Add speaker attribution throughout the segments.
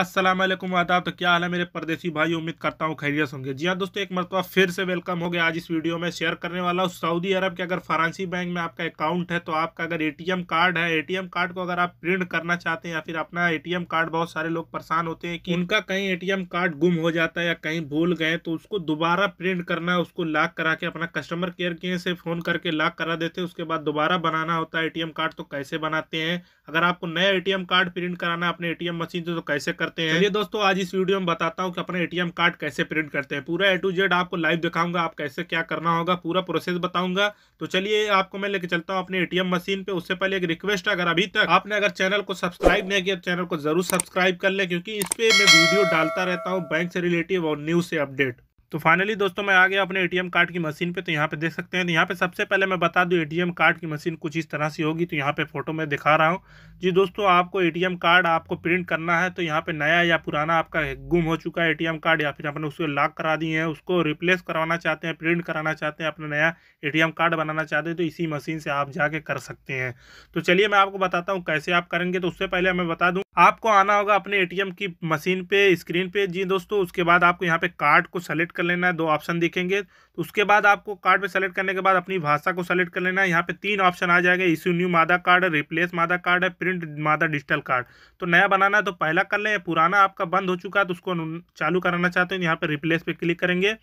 Speaker 1: असलम आदाब तो क्या हाल है मेरे परदेसी भाई उम्मीद करता हूँ खैरियत होंगे जी हाँ दोस्तों एक मरतबा तो फिर से वेलकम हो गया आज इस वीडियो में शेयर करने वाला हूँ सऊदी अरब के अगर फ्रांसी बैंक में आपका अकाउंट है तो आपका अगर एटीएम कार्ड है एटीएम कार्ड को अगर आप प्रिंट करना चाहते हैं या फिर अपना ए कार्ड बहुत सारे लोग परेशान होते हैं कि उनका कहीं ए कार्ड गुम हो जाता है या कहीं भूल गए तो उसको दोबारा प्रिंट करना उसको लॉक करा के अपना कस्टमर केयर के से फ़ोन करके लॉक करा देते हैं उसके बाद दोबारा बनाना होता है ए कार्ड तो कैसे बनाते हैं अगर आपको नया ए कार्ड प्रिंट कराना अपने ए मशीन से तो कैसे करते हैं चलिए दोस्तों आज इस वीडियो में बताता हूँ कि अपना एटीएम कार्ड कैसे प्रिंट करते हैं पूरा ए टू जेड आपको लाइव दिखाऊंगा आप कैसे क्या करना होगा पूरा प्रोसेस बताऊंगा तो चलिए आपको मैं लेके चलता हूँ अपने एटीएम मशीन पे उससे पहले एक रिक्वेस्ट है अगर अभी तक आपने अगर चैनल को सब्सक्राइब नहीं किया चैनल को जरूर सब्सक्राइब कर ले क्योंकि इस पर मैं वीडियो डालता रहता हूँ बैंक से रिलेटिव और न्यूज से अपडेट तो फाइनली दोस्तों मैं आ गया अपने एटीएम कार्ड की मशीन पे तो यहाँ पे देख सकते हैं तो यहाँ पे सबसे पहले मैं बता दूँ एटीएम कार्ड की मशीन कुछ इस तरह से होगी तो यहाँ पे फोटो मैं दिखा रहा हूँ जी दोस्तों आपको एटीएम कार्ड आपको प्रिंट करना है तो यहाँ पे नया या पुराना आपका गुम हो चुका है ए कार्ड या फिर आपने उसको लॉक करा दिए हैं उसको रिप्लेस करवाना चाहते हैं प्रिंट कराना चाहते हैं अपना नया ए कार्ड बनाना चाहते हैं तो इसी मशीन से आप जाके कर सकते हैं तो चलिए मैं आपको बताता हूँ कैसे आप करेंगे तो उससे पहले मैं बता दूँ आपको आना होगा अपने एटीएम की मशीन पे स्क्रीन पे जी दोस्तों उसके बाद आपको यहाँ पे कार्ड को सेलेक्ट कर लेना है दो ऑप्शन दिखेंगे तो उसके बाद आपको कार्ड पे सेलेक्ट करने के बाद अपनी भाषा को सेलेक्ट कर लेना है यहाँ पे तीन ऑप्शन आ जाएगा इश्यू न्यू मादा कार्ड है रिप्लेस मादा कार्ड है प्रिंट मादा डिजिटल कार्ड तो नया बनाना है तो पहला कर लें पुराना आपका बंद हो चुका है तो उसको चालू कराना चाहते हैं तो यहाँ पर रिप्लेस पर क्लिक करेंगे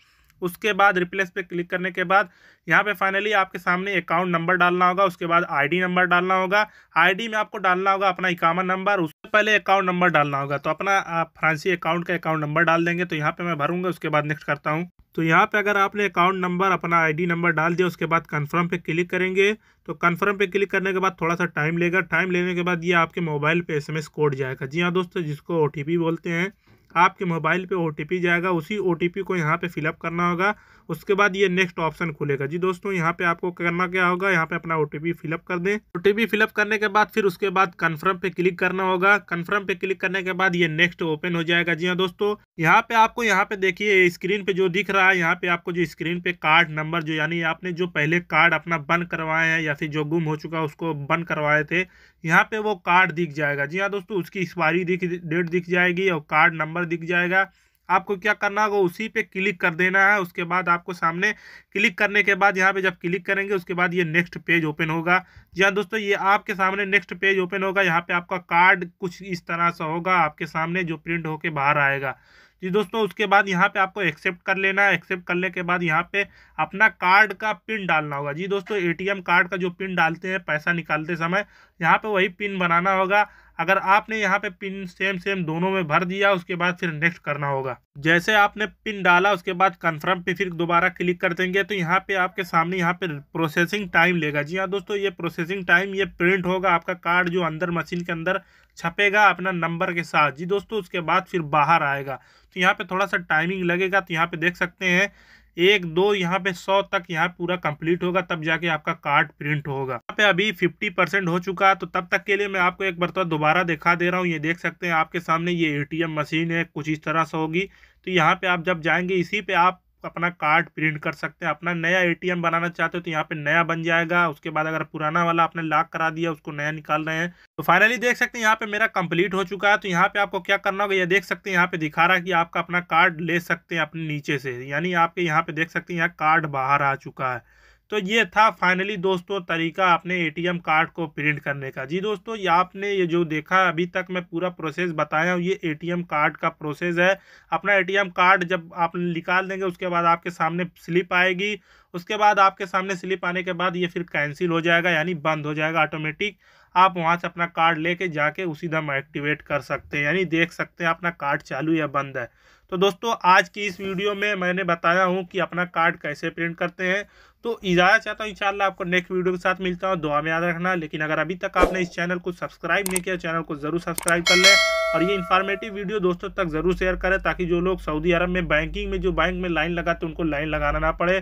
Speaker 1: उसके बाद रिप्लेस पे क्लिक करने के बाद यहाँ पे फाइनली आपके सामने अकाउंट नंबर डालना होगा उसके बाद आईडी नंबर डालना होगा आईडी में आपको डालना होगा अपना इकामा नंबर पहले अकाउंट नंबर डालना होगा तो अपना आप फ्रांसी अकाउंट का अकाउंट नंबर डाल देंगे तो यहाँ पे मैं भरूंगा उसके बाद नेक्स्ट करता हूँ तो यहाँ पे अगर आपने अकाउंट नंबर अपना आईडी नंबर डाल दिया उसके बाद कन्फर्म पे क्लिक करेंगे तो कन्फर्म पे क्लिक करने के बाद थोड़ा सा टाइम लेगा टाइम लेने के बाद ये आपके मोबाइल पे एसएमएस कोड जाएगा जी हाँ दोस्तों जिसको ओ बोलते हैं आपके मोबाइल पे ओ जाएगा उसी ओ को यहाँ पे फिलअप करना होगा उसके बाद ये नेक्स्ट ऑप्शन खुलेगा जी दोस्तों यहाँ पे आपको करना क्या होगा यहाँ पे अपना ओ टी फिलअप कर दें ओ टी फिलअप करने के बाद फिर उसके बाद कन्फर्म पे क्लिक करना होगा कन्फर्म पे क्लिक करने के बाद ये नेक्स्ट ओपन हो जाएगा जी हाँ दोस्तों यहाँ पे आपको यहाँ पे देखिए स्क्रीन पे जो दिख रहा है यहाँ पे आपको जो स्क्रीन पे कार्ड नंबर जो यानी आपने जो पहले कार्ड अपना बंद करवाए हैं या फिर जो गुम हो चुका उसको बंद करवाए थे यहाँ पे वो कार्ड दिख जाएगा जी हाँ दोस्तों उसकी एक्सपायरी दिख डेट दिख जाएगी और कार्ड नंबर दिख जाएगा आपको क्या करना होगा उसी पे क्लिक कर देना है उसके बाद आपको सामने क्लिक करने के बाद यहाँ पे जब क्लिक करेंगे उसके बाद ये नेक्स्ट पेज ओपन होगा जी हाँ दोस्तों ये आपके सामने नेक्स्ट पेज ओपन होगा यहाँ पे आपका कार्ड कुछ इस तरह सा होगा आपके सामने जो प्रिंट होके बाहर आएगा जी दोस्तों उसके बाद यहाँ पे आपको एक्सेप्ट कर लेना है एक्सेप्ट करने के बाद यहाँ पे अपना कार्ड का पिन डालना होगा जी दोस्तों एटीएम कार्ड का जो पिन डालते हैं पैसा निकालते समय यहाँ पे वही पिन बनाना होगा अगर आपने यहाँ पे पिन सेम सेम दोनों में भर दिया उसके बाद फिर नेक्स्ट करना होगा जैसे आपने पिन डाला उसके बाद कन्फर्म पे फिर दोबारा क्लिक कर देंगे तो यहाँ पे आपके सामने यहाँ पे प्रोसेसिंग टाइम लेगा जी हाँ दोस्तों ये प्रोसेसिंग टाइम ये प्रिंट होगा आपका कार्ड जो अंदर मशीन के अंदर छपेगा अपना नंबर के साथ जी दोस्तों उसके बाद फिर बाहर आएगा तो यहाँ पर थोड़ा सा टाइमिंग लगेगा तो यहाँ पर देख सकते हैं एक दो यहाँ पे सौ तक यहाँ पूरा कंप्लीट होगा तब जाके आपका कार्ड प्रिंट होगा यहाँ पे अभी फिफ्टी परसेंट हो चुका है तो तब तक के लिए मैं आपको एक तो दोबारा दिखा दे रहा हूँ ये देख सकते हैं आपके सामने ये एटीएम मशीन है कुछ इस तरह से होगी तो यहाँ पे आप जब जाएंगे इसी पे आप अपना कार्ड प्रिंट कर सकते हैं अपना नया एटीएम बनाना चाहते हो तो यहाँ पे नया बन जाएगा उसके बाद अगर पुराना वाला आपने लॉक करा दिया उसको नया निकाल रहे हैं तो फाइनली देख सकते हैं यहाँ पे मेरा कंप्लीट हो चुका है तो यहाँ पे आपको क्या करना होगा ये देख सकते हैं यहाँ पे दिखा रहा है कि आपका अपना कार्ड ले सकते हैं अपने नीचे से यानी आपके यहाँ पे देख सकते हैं यहाँ कार्ड बाहर आ चुका है तो ये था फाइनली दोस्तों तरीका आपने एटीएम कार्ड को प्रिंट करने का जी दोस्तों ये आपने ये जो देखा अभी तक मैं पूरा प्रोसेस बताया हूँ ये एटीएम कार्ड का प्रोसेस है अपना एटीएम कार्ड जब आप निकाल देंगे उसके बाद आपके सामने स्लिप आएगी उसके बाद आपके सामने स्लिप आने के बाद ये फिर कैंसिल हो जाएगा यानी बंद हो जाएगा ऑटोमेटिक आप वहाँ से अपना कार्ड लेके जाके उसी दम एक्टिवेट कर सकते हैं यानी देख सकते हैं अपना कार्ड चालू या बंद है तो दोस्तों आज की इस वीडियो में मैंने बताया हूँ कि अपना कार्ड कैसे प्रिंट करते हैं तो इजाज़त चाहता हूँ इन आपको नेक्स्ट वीडियो के साथ मिलता हूँ दुआ में याद रखना लेकिन अगर अभी तक आपने इस चैनल को सब्सक्राइब नहीं किया चैनल को ज़रूर सब्सक्राइब कर लें और ये इन्फॉर्मेटिव वीडियो दोस्तों तक ज़रूर शेयर करें ताकि जो लोग सऊदी अरब में बैंकिंग में जो बैंक में लाइन लगाते उनको लाइन लगाना ना पड़े